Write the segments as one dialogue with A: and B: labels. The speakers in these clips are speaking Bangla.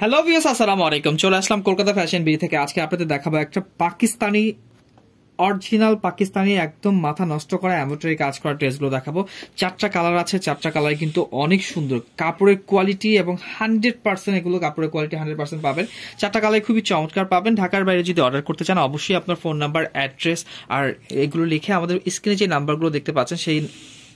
A: হ্যালো ভিউস আসসালাম আলাইকুম চলে আসলাম কলকাতা ফ্যাশন বি থেকে আজকে আপনাদের দেখাবো একটা পাকিস্তানি অরিজিনাল পাকিস্তানি একদম মাথা নষ্ট করা অ্যামোটারি কাজ করা ড্রেসগুলো দেখাবো চারটা কালার আছে চারটা কালার কিন্তু অনেক সুন্দর কাপড়ের কোয়ালিটি এবং হান্ড্রেড পার্সেন্ট এগুলো কাপড়ের কোয়ালিটি হান্ড্রেড পার্সেন্ট পাবেন চারটা কালার খুবই চমৎকার পাবেন ঢাকার বাইরে যদি অর্ডার করতে চান অবশ্যই আপনার ফোন নাম্বার অ্যাড্রেস আর এগুলো লিখে আমাদের স্ক্রিনে যে নাম্বারগুলো দেখতে পাচ্ছেন সেই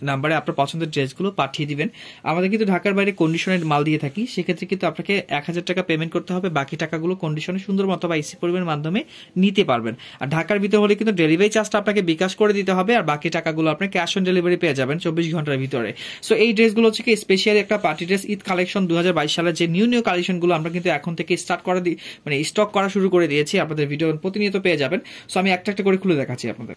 A: নাম্বারে আপনার পছন্দের ড্রেসগুলো পাঠিয়ে দিবেন আমাদের কিন্তু ঢাকার বাইরে কন্ডিশনের মাল দিয়ে থাকি সেক্ষেত্রে কিন্তু আপনাকে এক হাজার টাকা পেমেন্ট করতে হবে বাকি টাকাগুলো কন্ডিশনে সুন্দর মতো বা ইসি পরিমাণের মাধ্যমে নিতে পারবেন আর ঢাকার ভিতরে হলে কিন্তু ডেলিভারি চার্জটা আপনাকে বিকাশ করে দিতে হবে আর বাকি টাকাগুলো আপনি ক্যাশ অন ডেলিভারি পেয়ে যাবেন চব্বিশ ঘন্টার ভিতরে সো এই ড্রেসগুলো হচ্ছে কি স্পেশালি একটা পার্টি ড্রেস ঈদ কালেকশন দু সালের যে নিউ নিউ কালেকশনগুলো আমরা কিন্তু এখন থেকে স্টার্ট করা দিই মানে স্টক করা শুরু করে দিয়েছি আপনাদের ভিডিও প্রতিনিয়ত পেয়ে যাবেন সো আমি একটা একটা করে খুলে দেখাচ্ছি আপনাদের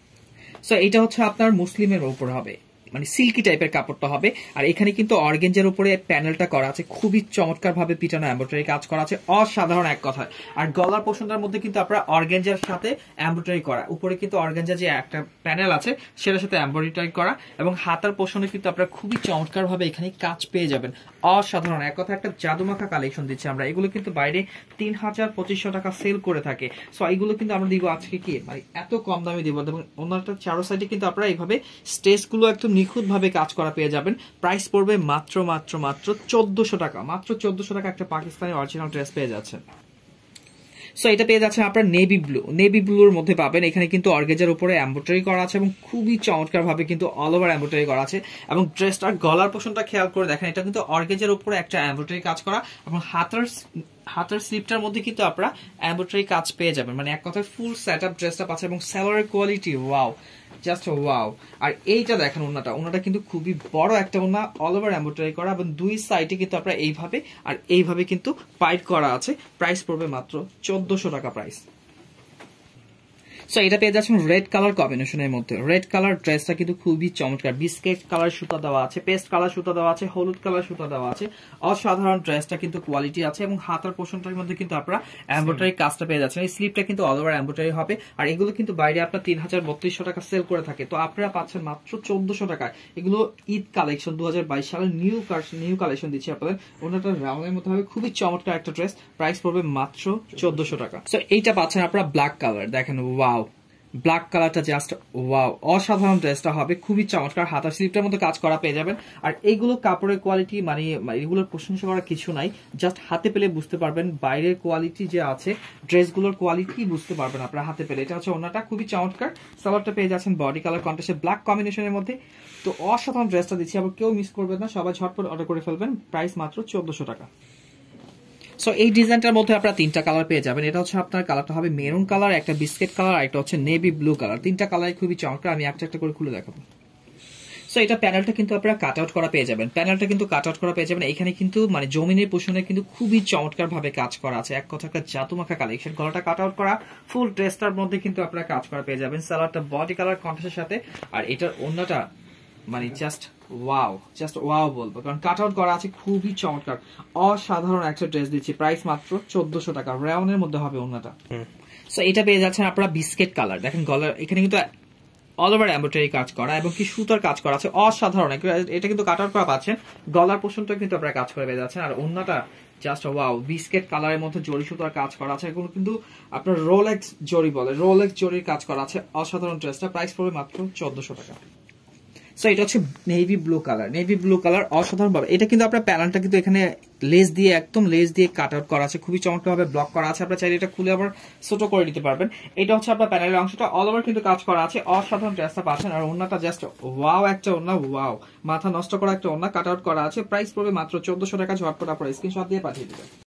A: সো এটা হচ্ছে আপনার মুসলিমের উপর হবে মানে সিল্কি টাইপের কাপড়টা হবে আর এখানে কিন্তু অর্গেঞ্জের উপরে প্যানেলটা করা আছে খুবই চমৎকার ভাবে পিটানো অ্যাম্ব্রয়ডারি কাজ করা আছে অসাধারণ এক কথা আর গলার পোষণটার মধ্যে কিন্তু আপনারা অর্গেঞ্জার সাথে অ্যাম্ব্রয়ডারি করা উপরে কিন্তু অর্গেঞ্জা যে একটা প্যানেল আছে সেটার সাথে অ্যাম্ব্রয়ডারি করা এবং হাতার পোষণে কিন্তু আপনারা খুবই চমৎকার ভাবে এখানে কাজ পেয়ে যাবেন অসাধারণ এক কথা একটা জাদুমাখা কালেকশন দিচ্ছি আমরা এগুলো কিন্তু বাইরে তিন হাজার পঁচিশশো টাকা সেল করে থাকে সো এইগুলো কিন্তু আমরা দিব আজকে কি মানে এত কম দামে দিব এবং ওনারটা চারো সাইডে কিন্তু আপনারা এইভাবে স্টেজগুলো একদম নিখুঁতভাবে কাজ করা পেয়ে যাবেন প্রাইস পড়বে মাত্র মাত্র মাত্র চোদ্দোশো টাকা মাত্র চোদ্দোশো টাকা একটা পাকিস্তানি অরিজিনাল ড্রেস পেয়ে যাচ্ছেন সো এটা পেয়ে যাচ্ছেন আপনার নেভি ব্লু নেভি ব্লুর মধ্যে পাবেন এখানে কিন্তু অর্গেজার উপরে অ্যাম্বোটারি করা আছে এবং খুবই চমৎকারভাবে কিন্তু অল ওভার অ্যাম্বোটারি করা আছে এবং ড্রেসটার গলার পোষণটা খেয়াল করে দেখেন এটা কিন্তু অর্গেজার উপরে একটা অ্যাম্বোটারি কাজ করা এবং হাতার হাতের স্লিপটার মধ্যে কিন্তু আপনারা অ্যাম্বোটারি কাজ পেয়ে যাবেন মানে এক কথায় ফুল সেট আপ ড্রেসটা পাচ্ছে এবং স্যালোয়ারের কোয়ালিটি ওয়াও জাস্ট ওয়াও আর এইটা দেখেন ওনাটা ওনাটা কিন্তু খুবই বড় একটা ওনা অল ওভার এম্বোটারি করা এবং দুই সাইডে কিন্তু আপনারা এইভাবে আর এইভাবে কিন্তু পাইট করা আছে প্রাইস পড়বে মাত্র চোদ্দোশো টাকা প্রাইস সো এটা পেয়ে যাচ্ছেন রেড কালার কম্বিনেশনের মধ্যে রেড কালার ড্রেসটা কিন্তু খুবই চমৎকার বিস্কেট কালার সুতা দেওয়া আছে পেস্ট কালার সুতা দেওয়া আছে হলুদ কালার সুতা দেওয়া আছে অসাধারণ ড্রেসটা কিন্তু কোয়ালিটি আছে এবং হাতার পোষণটার মধ্যে কিন্তু আপনারা এম্ব্রয়ডারি কাজটা পেয়ে যাচ্ছেন এই স্লিপটা কিন্তু অল ওভার এম্ব্রয়ডারি হবে আর এগুলো কিন্তু বাইরে আপনার তিন হাজার বত্রিশশো টাকা সেল করে থাকে তো আপনারা পাচ্ছেন মাত্র চোদ্দশো টাকায় এগুলো ঈদ কালেকশন দু হাজার সালের নিউ নিউ কালেকশন দিচ্ছি আপনাদের ওনাটা রাউন্ডের মধ্যে হবে খুবই চমৎকার একটা ড্রেস প্রাইস পড়বে মাত্র চোদ্দশো টাকা সো এইটা পাচ্ছেন আপনারা ব্ল্যাক কালার দেখেন ওয়া ব্ল্যাক কালারটা জাস্ট ওয়াও অসাধারণ ড্রেসটা হবে খুবই চমৎকার হাতা স্লিপটার মতো কাজ করা পেয়ে যাবেন আর এইগুলো কাপড়ের কোয়ালিটি মানে, মানে এগুলোর প্রশংসা করার কিছু নাই জাস্ট হাতে পেলে বুঝতে পারবেন বাইরের কোয়ালিটি যে আছে ড্রেসগুলোর কোয়ালিটি বুঝতে পারবেন আপনারা হাতে পেলে এটা হচ্ছে ওনাটা খুবই চমৎকার সালোয়ারটা পেয়ে যাচ্ছেন বডি কালার কন্টেস্টে ব্ল্যাক কম্বিনেশনের মধ্যে তো অসাধারণ ড্রেসটা দিচ্ছি আবার কেউ মিস করবেন না সবাই ঝটপট অর্ডার করে ফেলবেন প্রাইস মাত্র চোদ্দশো টাকা সো এই ডিজাইনটার মধ্যে আপনারা তিনটা কালার পেয়ে যাবেন এটা হচ্ছে আপনার কালারটা হবে মেরুন কালার একটা বিস্কিট কালার আর একটা হচ্ছে নেভি ব্লু কালার তিনটা কালার খুবই চমৎকার আমি একটা একটা করে খুলে দেখাবো সো এটা প্যানেলটা কিন্তু আপনারা কাট আউট করা পেয়ে যাবেন প্যানেলটা কিন্তু কাট আউট করা পেয়ে যাবেন এখানে কিন্তু মানে জমিনের পোষণে কিন্তু খুবই চমৎকার ভাবে কাজ করা আছে এক কথা একটা জাতুমাখা কালেকশন গলাটা কাট আউট করা ফুল ড্রেসটার মধ্যে কিন্তু আপনারা কাজ করা পেয়ে যাবেন সালোয়ারটা বডি কালার কন্ট্রাস্টের সাথে আর এটার অন্যটা মানে জাস্ট ওয়াও জাস্ট ওয়াও বলবো কারণ কাট আউট করা আছে খুবই চমৎকার অসাধারণ একটা ড্রেস দিচ্ছি প্রাইস মাত্র চোদ্দশো টাকা রেওনের মধ্যে হবে অন্যটা সো এটা পেয়ে যাচ্ছেন আপনারা বিস্কেট কালার দেখেন গলার এখানে কিন্তু অল ওভার এম্ব্রয়ডারি কাজ করা এবং কি সুতার কাজ করা আছে অসাধারণ এটা কিন্তু কাট আউট করা পাচ্ছেন গলার পোষণটা কিন্তু আপনারা কাজ করে পেয়ে যাচ্ছেন আর অন্যটা জাস্ট ওয়াও বিস্কেট কালারের মধ্যে জরি সুতার কাজ করা আছে এগুলো কিন্তু আপনার রোলেক্স জরি বলে রোলেক্স জরির কাজ করা আছে অসাধারণ ড্রেসটা প্রাইস পড়বে মাত্র চোদ্দশো টাকা সো এটা হচ্ছে navy blue colour navy blue colour অসাধারণ ভাবে এটা কিন্তু আপনার প্যানেলটা কিন্তু এখানে লেস দিয়ে একদম লেস দিয়ে কাট আউট করা আছে খুবই চমৎকারভাবে ব্লক করা আছে আপনার চাইলে এটা খুলে আবার ছোট করে দিতে পারবেন এটা হচ্ছে আপনার প্যানেলের অংশটা অল ওভার কিন্তু কাজ করা আছে অসাধারণ ড্রেসটা পাচ্ছেন আর ওনাটা জাস্ট ওয়াও একটা ওনা ওয়াও মাথা নষ্ট করা একটা ওনা কাট আউট করা আছে প্রাইস পড়বে মাত্র চোদ্দশো টাকা ঝটপট আপনার স্ক্রিনশট দিয়ে পাঠিয়ে দেবেন